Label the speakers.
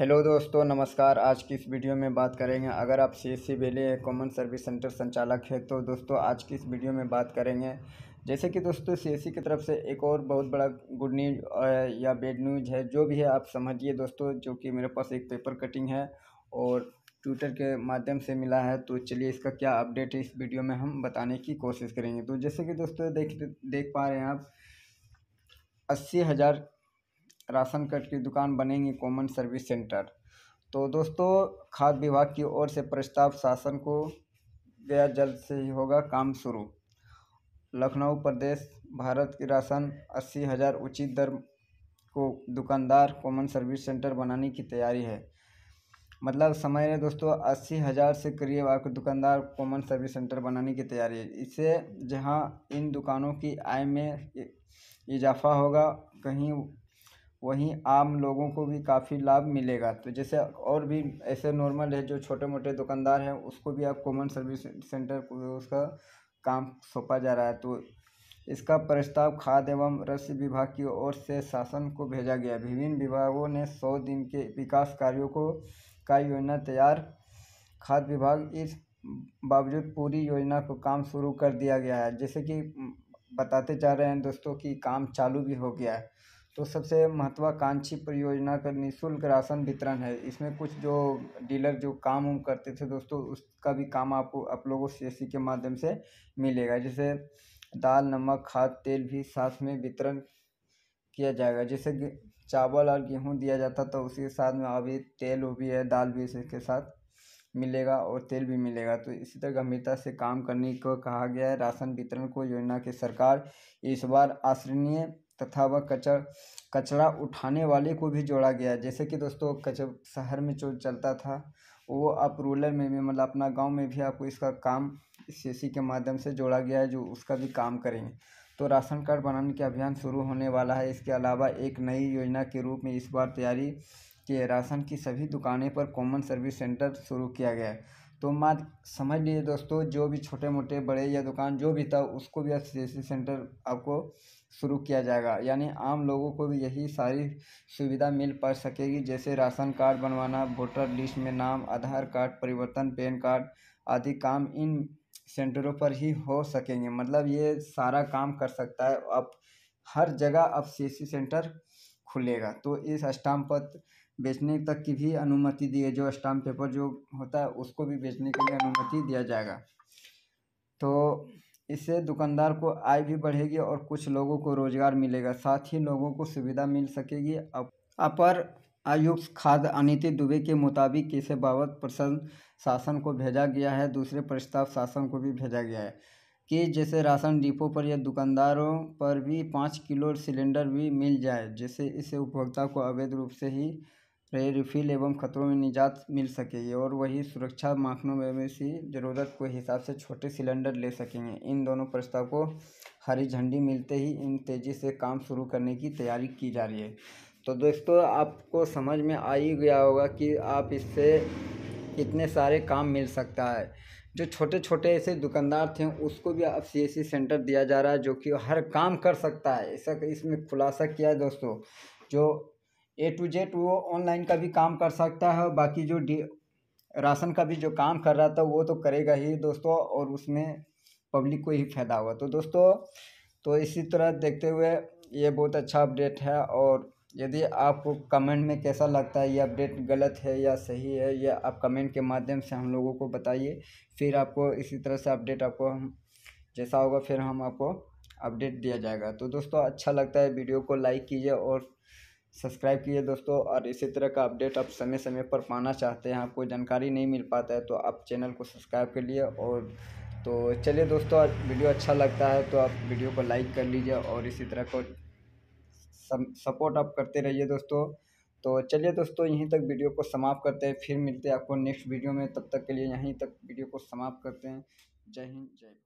Speaker 1: hello दोस्तों नमस्कार आज की इस वीडियो में बात करेंगे अगर आप सी एस सी बेले कॉमन सर्विस सेंटर संचालक है तो दोस्तों आज की इस वीडियो में बात करेंगे जैसे कि दोस्तों सी एस सी की तरफ से एक और बहुत बड़ा गुड न्यूज या बेड न्यूज है जो भी है आप समझिए दोस्तों जो कि मेरे पास एक पेपर कटिंग है और ट्विटर के माध्यम से मिला है तो चलिए इसका क्या अपडेट है इस वीडियो में हम बताने की कोशिश करेंगे तो जैसे कि दोस्तों देख देख पा रहे हैं आप अस्सी हज़ार राशन कार्ड की दुकान बनेंगी कॉमन सर्विस सेंटर तो दोस्तों खाद विभाग की ओर से प्रस्ताव शासन को गया जल्द से ही होगा काम शुरू लखनऊ प्रदेश भारत की राशन अस्सी हज़ार उचित दर को दुकानदार कॉमन सर्विस सेंटर बनाने की तैयारी है मतलब समय है दोस्तों अस्सी हज़ार से करीब आपके दुकानदार कॉमन सर्विस सेंटर बनाने की तैयारी है इससे जहां इन दुकानों की आय में इजाफा होगा कहीं वहीं आम लोगों को भी काफ़ी लाभ मिलेगा तो जैसे और भी ऐसे नॉर्मल है जो छोटे मोटे दुकानदार हैं उसको भी अब कॉमन सर्विस सेंटर को उसका काम सौंपा जा रहा है तो इसका प्रस्ताव खाद एवं रस्य विभाग की ओर से शासन को भेजा गया विभिन्न विभागों ने सौ दिन के विकास कार्यों को का योजना तैयार खाद विभाग इस बावजूद पूरी योजना को काम शुरू कर दिया गया है जैसे कि बताते जा रहे हैं दोस्तों कि काम चालू भी हो गया है तो सबसे महत्वाकांक्षी परियोजना का निःशुल्क राशन वितरण है इसमें कुछ जो डीलर जो काम उम करते थे दोस्तों उसका भी काम आपको आप लोगों से इसी के माध्यम से मिलेगा जैसे दाल नमक खाद तेल भी साथ में वितरण किया जाएगा जैसे चावल और गेहूँ दिया जाता तो उसी के साथ में अभी तेल वो भी है दाल भी इसके साथ मिलेगा और तेल भी मिलेगा तो इसी तरह गंभीरता से काम करने को कहा गया है राशन वितरण को योजना की सरकार इस बार आश्रणीय तथा वह कचर कचरा उठाने वाले को भी जोड़ा गया जैसे कि दोस्तों कच शहर में जो चलता था वो आप रूरल में भी मतलब अपना गाँव में भी आपको इसका काम सी सी के माध्यम से जोड़ा गया है जो उसका भी काम करेंगे तो राशन कार्ड बनाने के अभियान शुरू होने वाला है इसके अलावा एक नई योजना के रूप में इस बार तैयारी के राशन की सभी दुकानें पर कॉमन सर्विस सेंटर शुरू किया गया है तो मात समझ लीजिए दोस्तों जो भी छोटे मोटे बड़े या दुकान जो भी था उसको भी एसोसिएशन सेंटर आपको शुरू किया जाएगा यानी आम लोगों को भी यही सारी सुविधा मिल पा सकेगी जैसे राशन कार्ड बनवाना वोटर लिस्ट में नाम आधार कार्ड परिवर्तन पैन कार्ड आदि काम इन सेंटरों पर ही हो सकेंगे मतलब ये सारा काम कर सकता है अब हर जगह अब सी सेंटर खुलेगा तो इस स्टाम्प पत्र बेचने तक की भी अनुमति दी है जो स्टाम्प पेपर जो होता है उसको भी बेचने के लिए अनुमति दिया जाएगा तो इससे दुकानदार को आय भी बढ़ेगी और कुछ लोगों को रोजगार मिलेगा साथ ही लोगों को सुविधा मिल सकेगी अपर आयुक्त खाद्य अनिति दुबे के मुताबिक इसे बाबत प्रसन्न शासन को भेजा गया है दूसरे प्रस्ताव शासन को भी भेजा गया है कि जैसे राशन डिपो पर या दुकानदारों पर भी पाँच किलो सिलेंडर भी मिल जाए जैसे इसे उपभोक्ता को अवैध रूप से ही रहे रिफ़िल एवं ख़तरों में निजात मिल सकेगी और वही सुरक्षा माखनों में सी ज़रूरत के हिसाब से छोटे सिलेंडर ले सकेंगे इन दोनों प्रस्ताव को हरी झंडी मिलते ही इन तेज़ी से काम शुरू करने की तैयारी की जा रही है तो दोस्तों आपको समझ में आ ही गया होगा कि आप इससे कितने सारे काम मिल सकता है जो छोटे छोटे ऐसे दुकानदार थे उसको भी अब सी सेंटर दिया जा रहा है जो कि हर काम कर सकता है ऐसा इसमें खुलासा किया है दोस्तों जो ए टू जेड वो ऑनलाइन का भी काम कर सकता है और बाकी जो डी राशन का भी जो काम कर रहा था वो तो करेगा ही दोस्तों और उसमें पब्लिक को ही फायदा हुआ तो दोस्तों तो इसी तरह देखते हुए ये बहुत अच्छा अपडेट है और यदि आपको कमेंट में कैसा लगता है ये अपडेट गलत है या सही है या आप कमेंट के माध्यम से हम लोगों को बताइए फिर आपको इसी तरह से अपडेट आपको हम जैसा होगा फिर हम आपको अपडेट दिया जाएगा तो दोस्तों अच्छा लगता है वीडियो को लाइक कीजिए और सब्सक्राइब कीजिए दोस्तों और इसी तरह का अपडेट आप समय समय पर पाना चाहते हैं आपको जानकारी नहीं मिल पाता है तो आप चैनल को सब्सक्राइब कर लिए और तो चलिए दोस्तों वीडियो अच्छा लगता है तो आप वीडियो को लाइक कर लीजिए और इसी तरह को सपोर्ट आप करते रहिए दोस्तों तो चलिए दोस्तों यहीं तक वीडियो को समाप्त करते हैं फिर मिलते हैं आपको नेक्स्ट वीडियो में तब तक के लिए यहीं तक वीडियो को समाप्त करते हैं जय हिंद जय